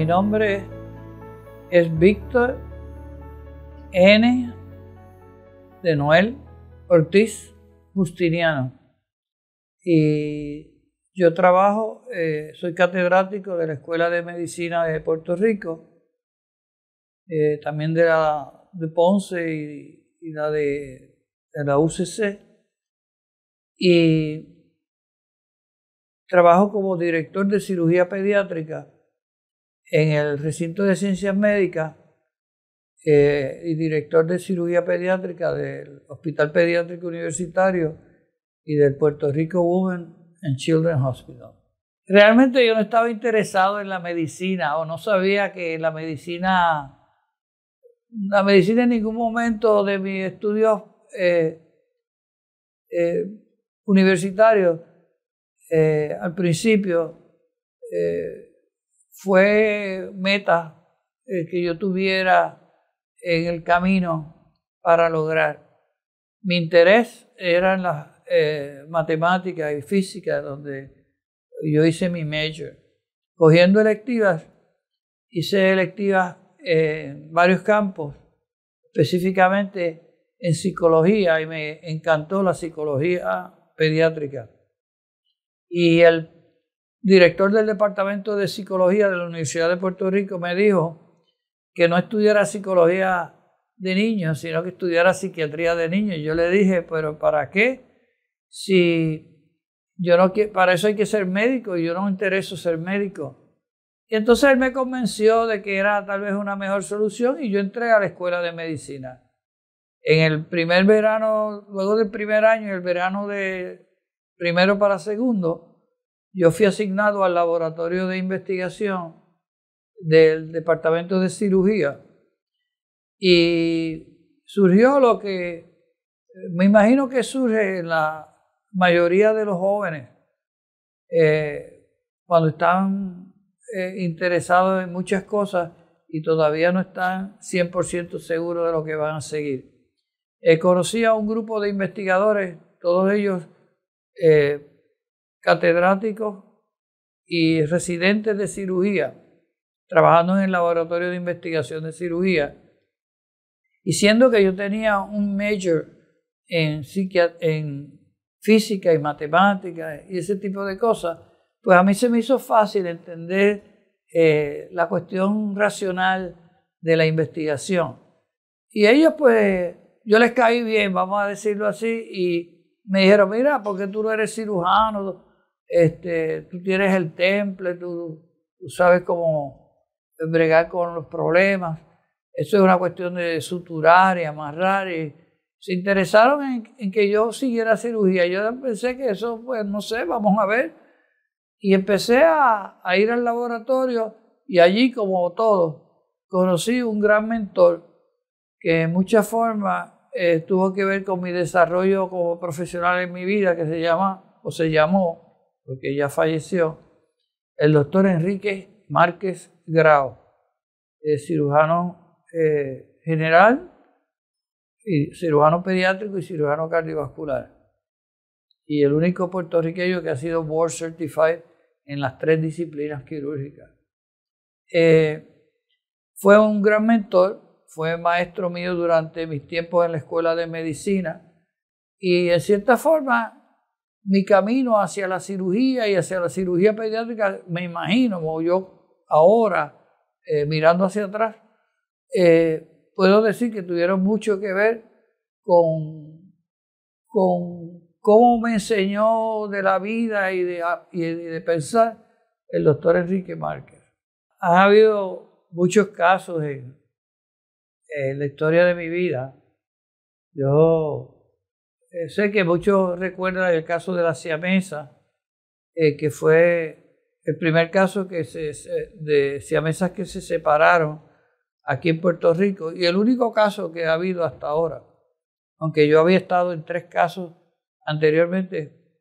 Mi nombre es Víctor N. de Noel Ortiz Justiniano. Y yo trabajo, eh, soy catedrático de la Escuela de Medicina de Puerto Rico, eh, también de la de Ponce y, la de la UCC. Y trabajo como director de cirugía pediátrica en el recinto de ciencias médicas eh, y director de cirugía pediátrica del Hospital Pediátrico Universitario y del Puerto Rico Women and Children's Hospital. Realmente yo no estaba interesado en la medicina o no sabía que la medicina, la medicina en ningún momento de mis estudios eh, eh universitarios eh, al principio fue meta eh, que yo tuviera en el camino para lograr. Mi interés eran las eh, matemáticas y física, donde yo hice mi major. Cogiendo electivas, hice electivas en varios campos, específicamente en psicología, y me encantó la psicología pediátrica. Y el director del Departamento de Psicología de la Universidad de Puerto Rico, me dijo que no estudiara psicología de niños, sino que estudiara psiquiatría de niños. Yo le dije, pero ¿para qué? Si yo no quiero, para eso hay que ser médico y yo no me intereso ser médico. Y entonces él me convenció de que era tal vez una mejor solución y yo entré a la escuela de medicina. En el primer verano, luego del primer año, el verano de primero para segundo, yo fui asignado al laboratorio de investigación del departamento de cirugía y surgió lo que me imagino que surge en la mayoría de los jóvenes eh, cuando están eh, interesados en muchas cosas y todavía no están 100% seguros de lo que van a seguir. Eh, conocí a un grupo de investigadores, todos ellos catedráticos y residentes de cirugía, trabajando en el laboratorio de investigación de cirugía. Y siendo que yo tenía un major en, en física y matemática y ese tipo de cosas, pues a mí se me hizo fácil entender eh, la cuestión racional de la investigación. Y ellos, pues, yo les caí bien, vamos a decirlo así, y me dijeron, mira, porque tú no eres cirujano, este, tú tienes el temple, tú, sabes cómo bregar con los problemas. Eso es una cuestión de suturar y amarrar. Y se interesaron en, que yo siguiera cirugía. Yo pensé que eso, pues no sé, vamos a ver. Y empecé a, ir al laboratorio y allí, como todos conocí un gran mentor que en muchas formas eh, tuvo que ver con mi desarrollo como profesional en mi vida, que se llama o se llamó porque ya falleció, el doctor Enrique Márquez Grau, eh, cirujano eh, general, y cirujano pediátrico y cirujano cardiovascular. Y el único puertorriqueño que ha sido board certified en las tres disciplinas quirúrgicas. Eh, fue un gran mentor, fue maestro mío durante mis tiempos en la escuela de medicina y en cierta forma mi camino hacia la cirugía y hacia la cirugía pediátrica, me imagino, como yo ahora, eh, mirando hacia atrás, eh, puedo decir que tuvieron mucho que ver con, con cómo me enseñó de la vida y de, ah, y de pensar el doctor Enrique Márquez. Ha habido muchos casos en, en la historia de mi vida. Yo eh, sé que muchos recuerdan el caso de la siamesa, eh, que fue el primer caso que se, de siamesas que se separaron aquí en Puerto Rico y el único caso que ha habido hasta ahora. Aunque yo había estado en tres casos anteriormente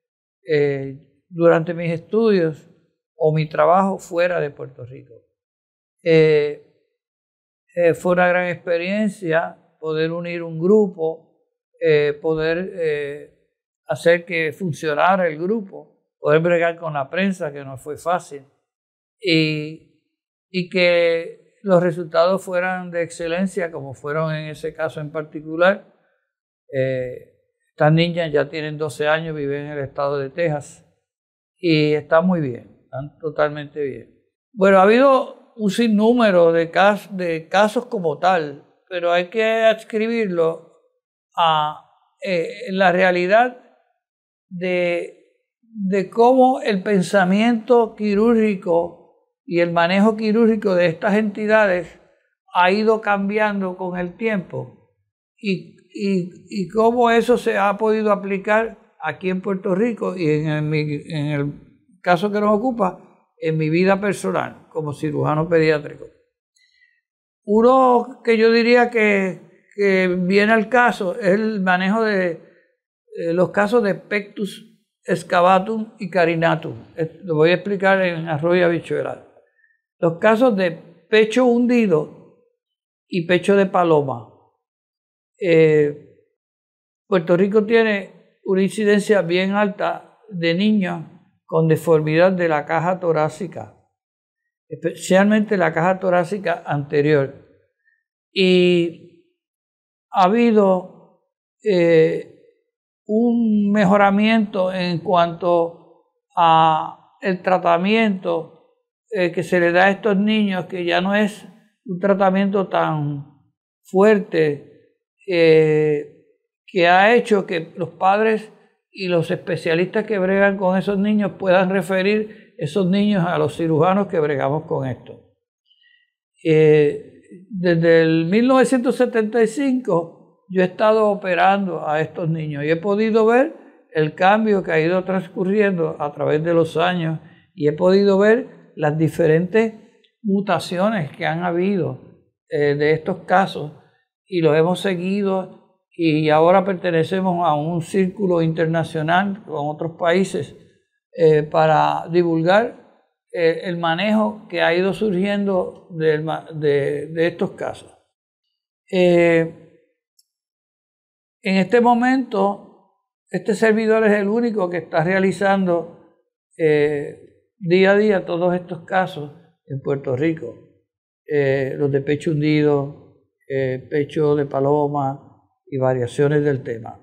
eh, durante mis estudios o mi trabajo fuera de Puerto Rico. fue una gran experiencia poder unir un grupo eh, poder eh, hacer que funcionara el grupo, poder bregar con la prensa, que no fue fácil, y, y que los resultados fueran de excelencia, como fueron en ese caso en particular. Eh, estas niñas ya tienen 12 años, viven en el estado de Texas y están muy bien, están totalmente bien. Bueno, ha habido un sinnúmero de, casos, de casos como tal, pero hay que adscribirlo a eh, la realidad de, de cómo el pensamiento quirúrgico y el manejo quirúrgico de estas entidades ha ido cambiando con el tiempo y, y, cómo eso se ha podido aplicar aquí en Puerto Rico y en el, en el caso que nos ocupa, en mi vida personal como cirujano pediátrico. Uno que yo diría que que viene al caso es el manejo de eh, los casos de pectus excavatum y carinatum. Eh, lo voy a explicar en arroyo habichuelas. Los casos de pecho hundido y pecho de paloma. Eh, Puerto Rico tiene una incidencia bien alta de niños con deformidad de la caja torácica, especialmente la caja torácica anterior. Y ha habido eh, un mejoramiento en cuanto a el tratamiento eh, que se le da a estos niños, que ya no es un tratamiento tan fuerte eh, que ha hecho que los padres y los especialistas que bregan con esos niños puedan referir esos niños a los cirujanos que bregamos con esto desde el 1975 yo he estado operando a estos niños y he podido ver el cambio que ha ido transcurriendo a través de los años y he podido ver las diferentes mutaciones que han habido eh, de estos casos y los hemos seguido y ahora pertenecemos a un círculo internacional con otros países eh, para divulgar eh, el manejo que ha ido surgiendo de, estos casos. Eh, en este momento, este servidor es el único que está realizando eh, día a día todos estos casos en Puerto Rico. los de pecho hundido, pecho de paloma y variaciones del tema.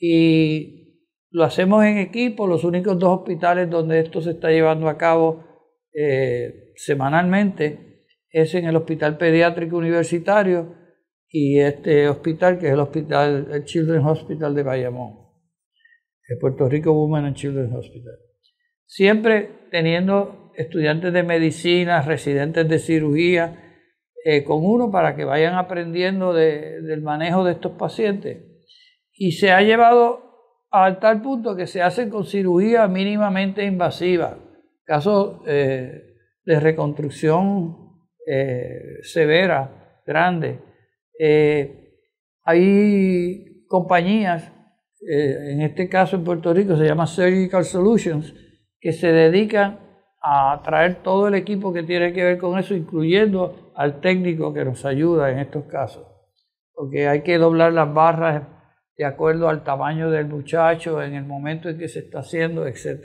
Y lo hacemos en equipo, los únicos dos hospitales donde esto se está llevando a cabo eh, semanalmente es en el Hospital Pediátrico Universitario y este hospital, que es el hospital, Children's Hospital de Bayamón, el Puerto Rico Women and Children's Hospital. Siempre teniendo estudiantes de medicina, residentes de cirugía, eh, con uno para que vayan aprendiendo del manejo de estos pacientes. Y se ha llevado a tal punto que se hacen con cirugía mínimamente invasiva. Caso eh, de reconstrucción eh, severa, grande. Eh, hay compañías, en este caso en Puerto Rico se llama Surgical Solutions, que se dedican a traer todo el equipo que tiene que ver con eso, incluyendo al técnico que nos ayuda en estos casos. Porque hay que doblar las barras de acuerdo al tamaño del muchacho, en el momento en que se está haciendo, etc.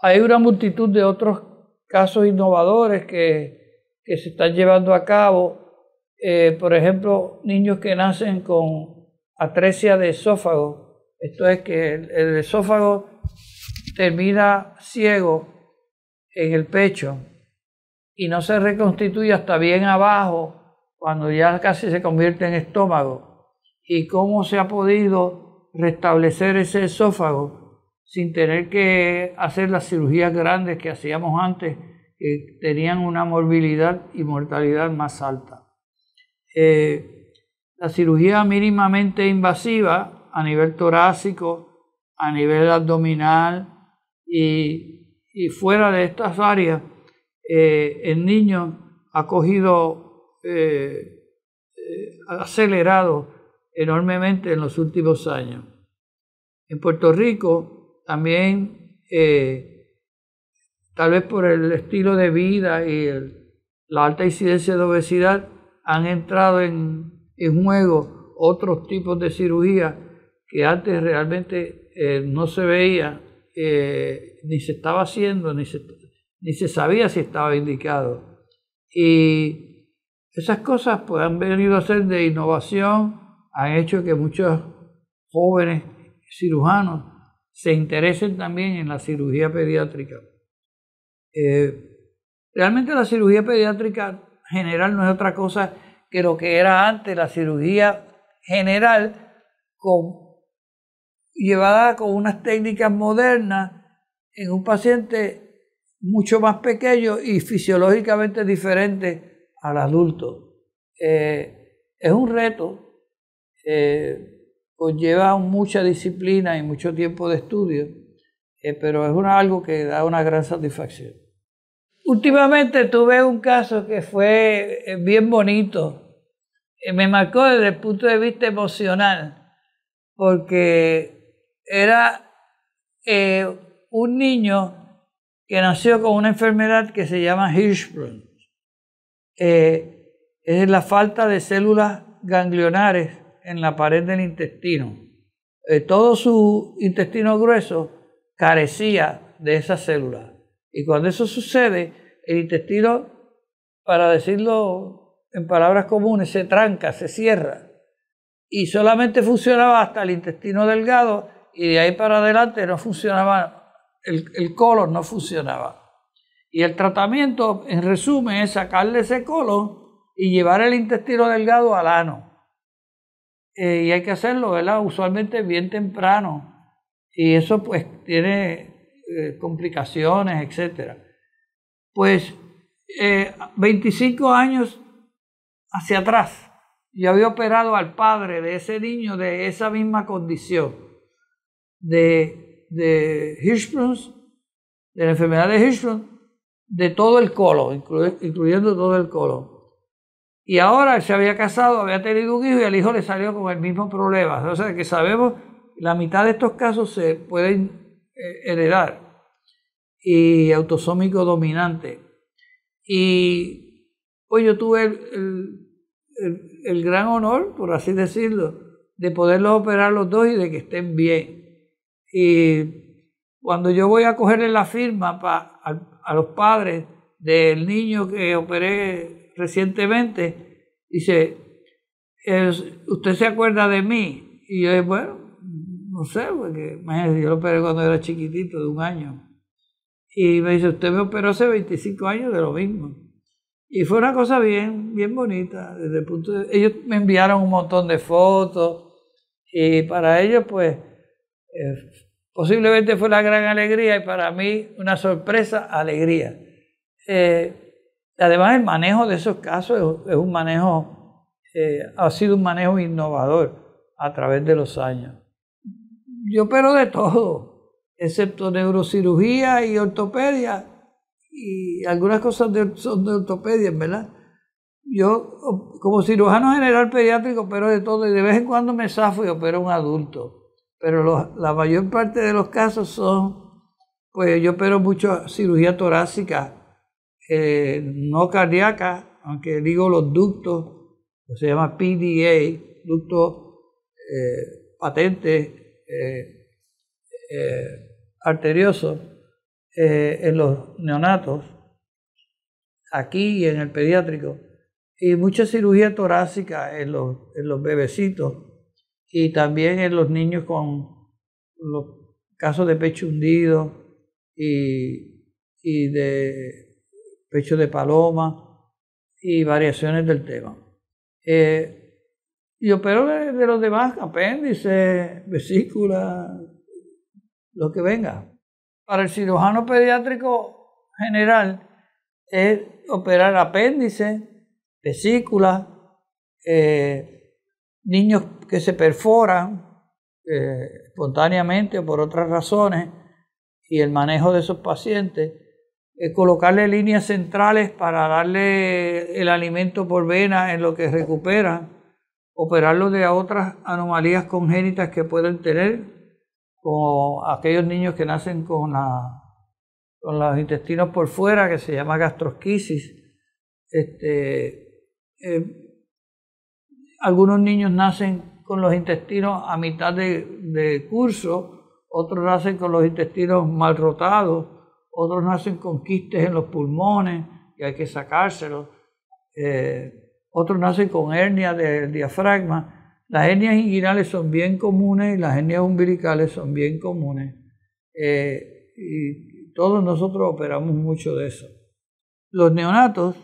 Hay una multitud de otros casos innovadores que, se están llevando a cabo. Eh, por ejemplo, niños que nacen con atresia de esófago. Esto es que el esófago termina ciego en el pecho y no se reconstituye hasta bien abajo, cuando ya casi se convierte en estómago. ¿Y cómo se ha podido restablecer ese esófago? sin tener que hacer las cirugías grandes que hacíamos antes, que tenían una morbilidad y mortalidad más alta. Eh, la cirugía mínimamente invasiva a nivel torácico, a nivel abdominal y, fuera de estas áreas, eh, el niño ha cogido eh, acelerado enormemente en los últimos años. En Puerto Rico, también, eh, tal vez por el estilo de vida y la alta incidencia de obesidad, han entrado en, juego otros tipos de cirugía que antes realmente eh, no se veía, eh, ni se estaba haciendo, ni se, sabía si estaba indicado. Y esas cosas pues, han venido a ser de innovación, han hecho que muchos jóvenes cirujanos se interesen también en la cirugía pediátrica. Eh, realmente la cirugía pediátrica general no es otra cosa que lo que era antes la cirugía general llevada con unas técnicas modernas en un paciente mucho más pequeño y fisiológicamente diferente al adulto. Eh, es un reto. Eh, conlleva mucha disciplina y mucho tiempo de estudio, eh, pero es algo que da una gran satisfacción. Últimamente tuve un caso que fue eh, bien bonito, eh, me marcó desde el punto de vista emocional, porque era un niño que nació con una enfermedad que se llama Hirschsprung. es la falta de células ganglionares en la pared del intestino. Eh, todo su intestino grueso carecía de esa célula Y cuando eso sucede, el intestino, para decirlo en palabras comunes, se tranca, se cierra. Y solamente funcionaba hasta el intestino delgado y de ahí para adelante no funcionaba, el, el colon no funcionaba. Y el tratamiento, en resumen, es sacarle ese colon y llevar el intestino delgado al ano. Eh, y hay que hacerlo, ¿verdad? Usualmente bien temprano. Y eso pues tiene eh, complicaciones, etc. Pues 25 eh, años hacia atrás, yo había operado al padre de ese niño de esa misma condición, de, de de la enfermedad de Hirschsprung, de todo el colon, incluyendo todo el colon. Y ahora se había casado, había tenido un hijo y al hijo le salió con el mismo problema. O sea que sabemos, la mitad de estos casos se pueden eh, heredar. Y autosómico dominante. Y pues yo tuve el, gran honor, por así decirlo, de poderlos operar los dos y de que estén bien. Y cuando yo voy a cogerle la firma para a los padres del niño que operé recientemente, dice, ¿usted se acuerda de mí? Y yo bueno, no sé, porque imagínese, yo lo operé cuando era chiquitito, de un año. Y me dice, usted me operó hace 25 años de lo mismo. Y fue una cosa bien, bien bonita. Desde el punto de... Ellos me enviaron un montón de fotos y para ellos, pues, eh, posiblemente fue la gran alegría y para mí una sorpresa, alegría. Eh, Además, el manejo de esos casos es, un manejo, eh, ha sido un manejo innovador a través de los años. Yo opero de todo, excepto neurocirugía y ortopedia, y algunas cosas son de ortopedia, ¿verdad? Yo, como cirujano general pediátrico, opero de todo y de vez en cuando me zafo y opero un adulto. Pero la mayor parte de los casos son, pues yo opero mucho cirugía torácica eh, no cardíaca, aunque digo los ductos, pues se llama PDA, ducto eh, patente eh, arterioso en los neonatos, aquí y en el pediátrico, y mucha cirugía torácica en los, en los bebecitos y también en los niños con los casos de pecho hundido y, y de pecho de paloma y variaciones del tema. Eh, y opero de, los demás, apéndices, vesícula, lo que venga. Para el cirujano pediátrico general es operar apéndices, vesículas, eh, niños que se perforan eh, espontáneamente o por otras razones y el manejo de esos pacientes eh, colocarle líneas centrales para darle el alimento por vena en lo que recupera, operarlo de otras anomalías congénitas que pueden tener, como aquellos niños que nacen con, la, con los intestinos por fuera, que se llama gastrosquisis. Este, eh, algunos niños nacen con los intestinos a mitad de, curso, otros nacen con los intestinos mal rotados, otros nacen con quistes en los pulmones y hay que sacárselos, eh, otros nacen con hernia del diafragma. Las hernias inguinales son bien comunes y las hernias umbilicales son bien comunes. Eh, y todos nosotros operamos mucho de eso. Los neonatos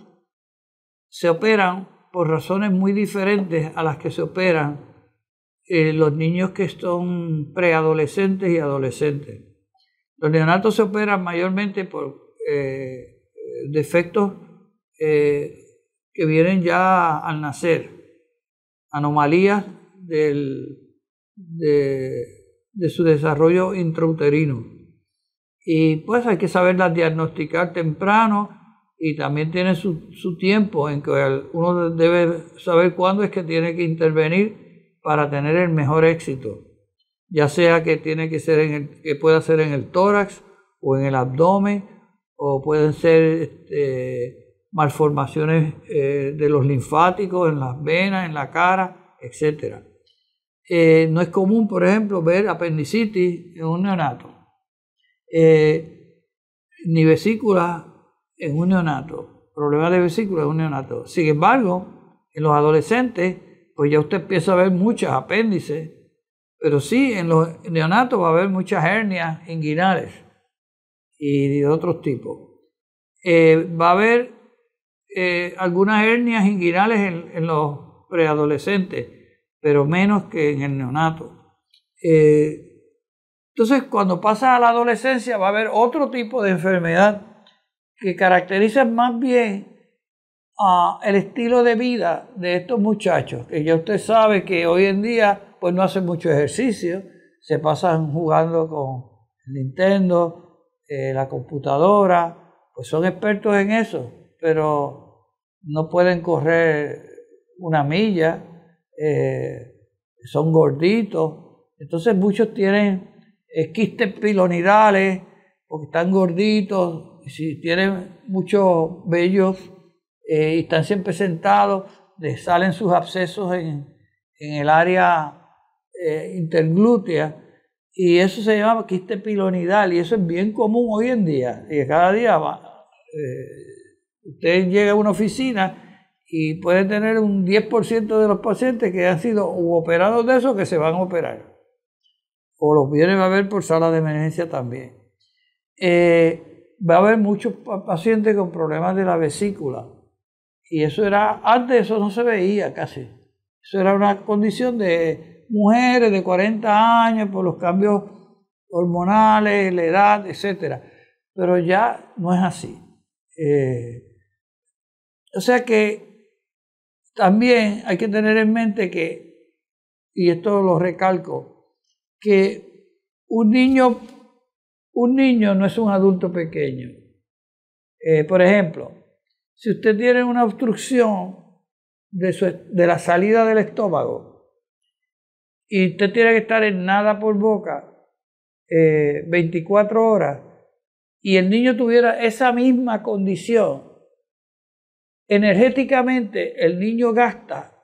se operan por razones muy diferentes a las que se operan eh, los niños que son preadolescentes y adolescentes. Los neonatos se operan mayormente por eh, defectos eh, que vienen ya al nacer, anomalías de, su desarrollo intrauterino. Y pues hay que saberlas diagnosticar temprano y también tiene su tiempo en que uno debe saber cuándo es que tiene que intervenir para tener el mejor éxito ya sea que tiene que ser que pueda ser en el tórax o en el abdomen o pueden ser este, malformaciones eh, de los linfáticos en las venas, en la cara, etc. Eh, no es común, por ejemplo, ver apendicitis en un neonato, eh, ni vesícula en un neonato, problema de vesícula en un neonato. Sin embargo, en los adolescentes, pues ya usted empieza a ver muchas apéndices pero sí, en los neonatos va a haber muchas hernias inguinales y de otros tipos. Eh, va a haber eh, algunas hernias inguinales en, los preadolescentes, pero menos que en el neonato. Eh, entonces, cuando pasa a la adolescencia, va a haber otro tipo de enfermedad que caracteriza más bien ah, el estilo de vida de estos muchachos, que ya usted sabe que hoy en día pues no hacen mucho ejercicio, se pasan jugando con Nintendo, eh, la computadora, pues son expertos en eso, pero no pueden correr una milla, eh, son gorditos, entonces muchos tienen esquistes pilonidales porque están gorditos, y si tienen muchos vellos eh, y están siempre sentados, les salen sus abscesos en, en el área eh, interglútea, y eso se llama quiste pilonidal, y eso es bien común hoy en día. Y cada día va, eh, usted llega a una oficina y puede tener un 10% de los pacientes que han sido operados de eso que se van a operar. O los vienen a ver por sala de emergencia también. Eh, va a haber muchos pacientes con problemas de la vesícula. Y eso era, antes eso no se veía casi. Eso era una condición de mujeres de 40 años por los cambios hormonales, la edad, etc. Pero ya no es así. Eh, o sea que también hay que tener en mente que, y esto lo recalco, que un niño, un niño no es un adulto pequeño. Eh, por ejemplo, si usted tiene una obstrucción de la salida del estómago, y usted tiene que estar en nada por boca 24 eh, horas y el niño tuviera esa misma condición, energéticamente el niño gasta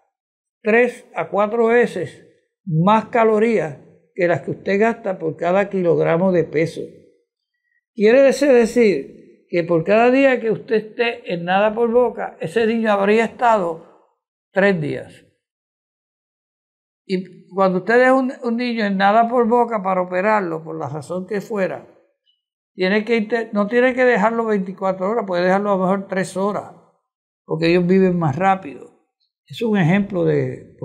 3 a 4 veces más calorías que las que usted gasta por cada kilogramo de peso. Quiere decir que por cada día que usted esté en nada por boca, ese niño habría estado tres días. Y cuando usted deja un, niño en nada por boca para operarlo, por la razón que fuera, tiene que no tiene que dejarlo 24 horas, puede dejarlo a lo mejor 3 horas, porque ellos viven más rápido. Es un ejemplo de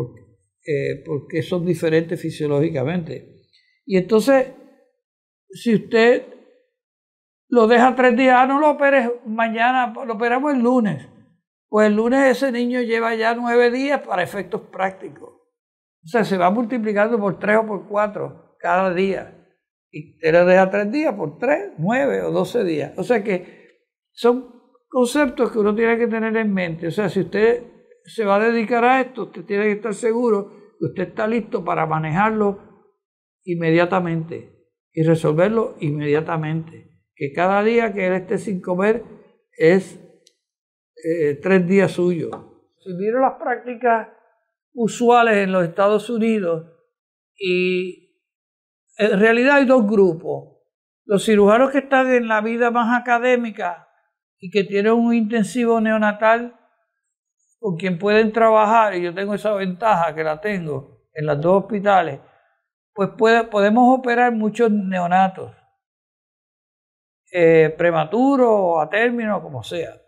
eh, por, qué son diferentes fisiológicamente. Y entonces, si usted lo deja tres días, ah, no lo operes mañana, lo operamos el lunes. Pues el lunes ese niño lleva ya nueve días para efectos prácticos. O sea, se va multiplicando por tres o por cuatro cada día. Y te lo deja tres días por tres, nueve o doce días. O sea que son conceptos que uno tiene que tener en mente. O sea, si usted se va a dedicar a esto, usted tiene que estar seguro que usted está listo para manejarlo inmediatamente y resolverlo inmediatamente. Que cada día que él esté sin comer es eh, tres días suyos. Si miro las prácticas usuales en los Estados Unidos y en realidad hay dos grupos. Los cirujanos que están en la vida más académica y que tienen un intensivo neonatal con quien pueden trabajar, y yo tengo esa ventaja que la tengo en los dos hospitales, pues podemos operar muchos neonatos, eh, prematuros, a término, como sea.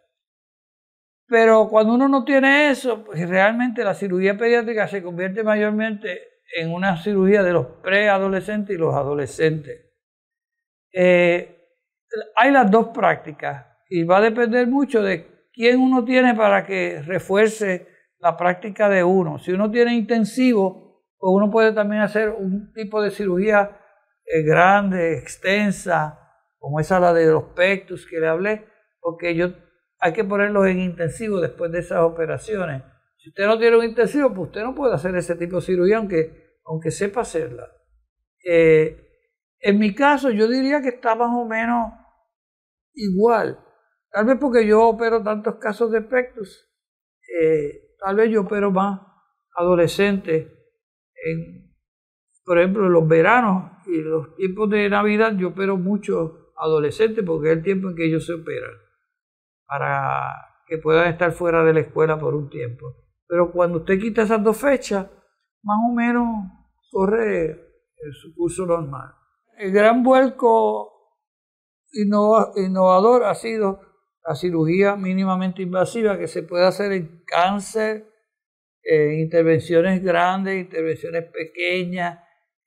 Pero cuando uno no tiene eso, pues, realmente la cirugía pediátrica se convierte mayormente en una cirugía de los preadolescentes y los adolescentes. Eh, hay las dos prácticas y va a depender mucho de quién uno tiene para que refuerce la práctica de uno. Si uno tiene intensivo, pues uno puede también hacer un tipo de cirugía eh, grande, extensa, como esa la de los pectus que le hablé, porque yo hay que ponerlos en intensivo después de esas operaciones. Si usted no tiene un intensivo, pues usted no puede hacer ese tipo de cirugía, aunque, aunque sepa hacerla. Eh, en mi caso, yo diría que está más o menos igual. Tal vez porque yo opero tantos casos de pectus, eh, tal vez yo opero más adolescentes. por ejemplo, en los veranos y los tiempos de Navidad, yo opero mucho adolescentes porque es el tiempo en que ellos se operan para que puedan estar fuera de la escuela por un tiempo. Pero cuando usted quita esas dos fechas, más o menos corre su curso normal. El gran vuelco innovador ha sido la cirugía mínimamente invasiva que se puede hacer en cáncer, en intervenciones grandes, intervenciones pequeñas.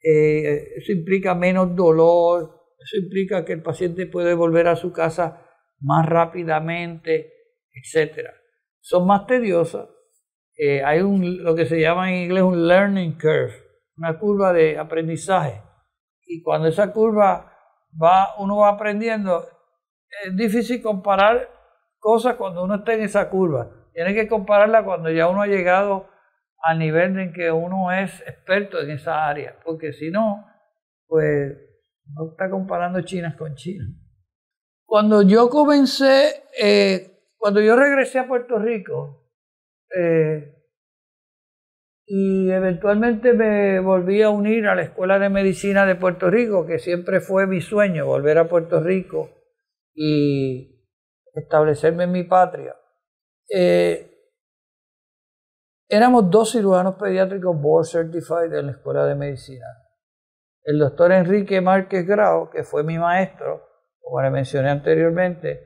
Eh, eso implica menos dolor, eso implica que el paciente puede volver a su casa más rápidamente, etcétera, Son más tediosas. Eh, hay un, lo que se llama en inglés un learning curve, una curva de aprendizaje. Y cuando esa curva va, uno va aprendiendo, es difícil comparar cosas cuando uno está en esa curva. Tiene que compararla cuando ya uno ha llegado al nivel en que uno es experto en esa área, porque si no, pues no está comparando chinas con China. Cuando yo comencé, eh, cuando yo regresé a Puerto Rico eh, y eventualmente me volví a unir a la Escuela de Medicina de Puerto Rico, que siempre fue mi sueño, volver a Puerto Rico y establecerme en mi patria. Eh, éramos dos cirujanos pediátricos board certified en la Escuela de Medicina. El doctor Enrique Márquez Grau, que fue mi maestro, como le mencioné anteriormente,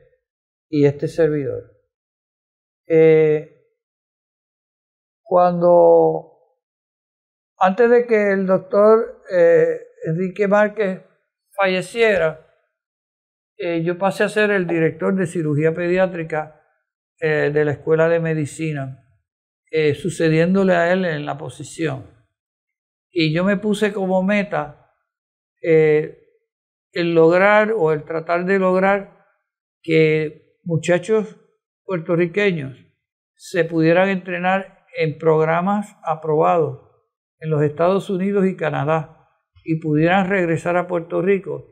y este servidor. Eh, cuando, antes de que el doctor eh, Enrique Márquez falleciera, eh, yo pasé a ser el director de cirugía pediátrica de la Escuela de Medicina, sucediéndole a él en la posición. Y yo me puse como meta el lograr o el tratar de lograr que muchachos puertorriqueños se pudieran entrenar en programas aprobados en los Estados Unidos y Canadá y pudieran regresar a Puerto Rico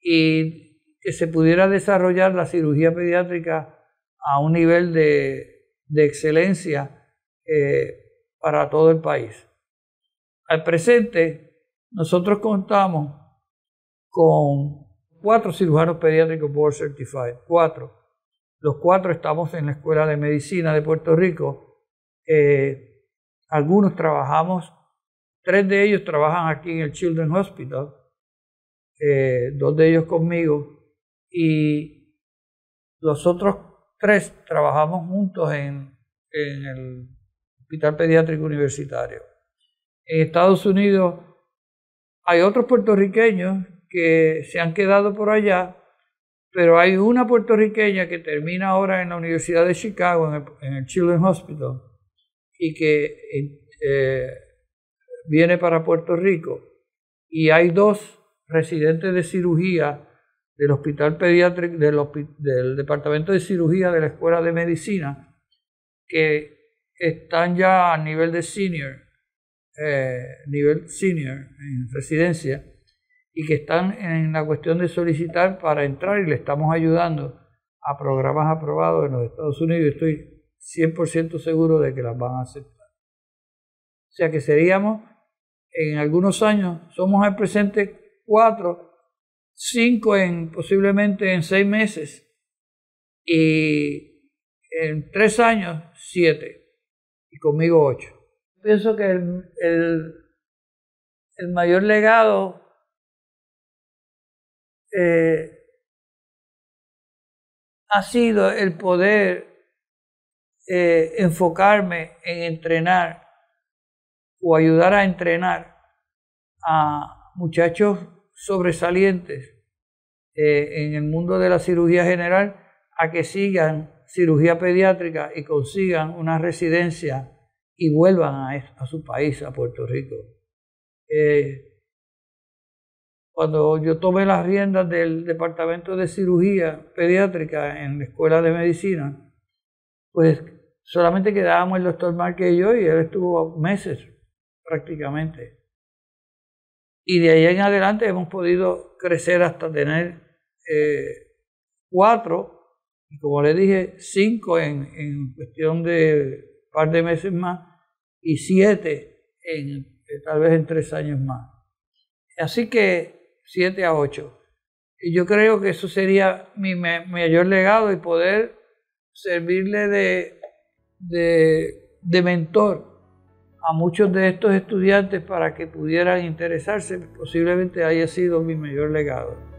y que se pudiera desarrollar la cirugía pediátrica a un nivel de, excelencia eh, para todo el país. Al presente, nosotros contamos con cuatro cirujanos pediátricos board certified, cuatro. Los cuatro estamos en la Escuela de Medicina de Puerto Rico. Eh, algunos trabajamos, tres de ellos trabajan aquí en el Children's Hospital, eh, dos de ellos conmigo, y los otros tres trabajamos juntos en, en el Hospital Pediátrico Universitario. En Estados Unidos hay otros puertorriqueños que se han quedado por allá, pero hay una puertorriqueña que termina ahora en la Universidad de Chicago, en el, Children's Hospital, y que eh, eh, viene para Puerto Rico. Y hay dos residentes de cirugía del Hospital Pediátrico, del, Departamento de Cirugía de la Escuela de Medicina, que están ya a nivel de senior, eh, nivel senior en residencia, y que están en la cuestión de solicitar para entrar y le estamos ayudando a programas aprobados en los Estados Unidos. Estoy 100% seguro de que las van a aceptar. O sea que seríamos, en algunos años, somos al presente cuatro, cinco en posiblemente en seis meses y en tres años siete y conmigo ocho. Pienso que el, el, el mayor legado eh, ha sido el poder eh, enfocarme en entrenar o ayudar a entrenar a muchachos sobresalientes eh, en el mundo de la cirugía general a que sigan cirugía pediátrica y consigan una residencia y vuelvan a, su país, a Puerto Rico cuando yo tomé las riendas del departamento de cirugía pediátrica en la escuela de medicina, pues solamente quedábamos el doctor Márquez y yo y él estuvo meses prácticamente. Y de ahí en adelante hemos podido crecer hasta tener eh, cuatro, y como le dije, cinco en, en cuestión de un par de meses más y siete en, eh, tal vez en tres años más. Así que 7 a 8. Y yo creo que eso sería mi mayor legado y poder servirle de, de mentor a muchos de estos estudiantes para que pudieran interesarse, posiblemente haya sido mi mayor legado.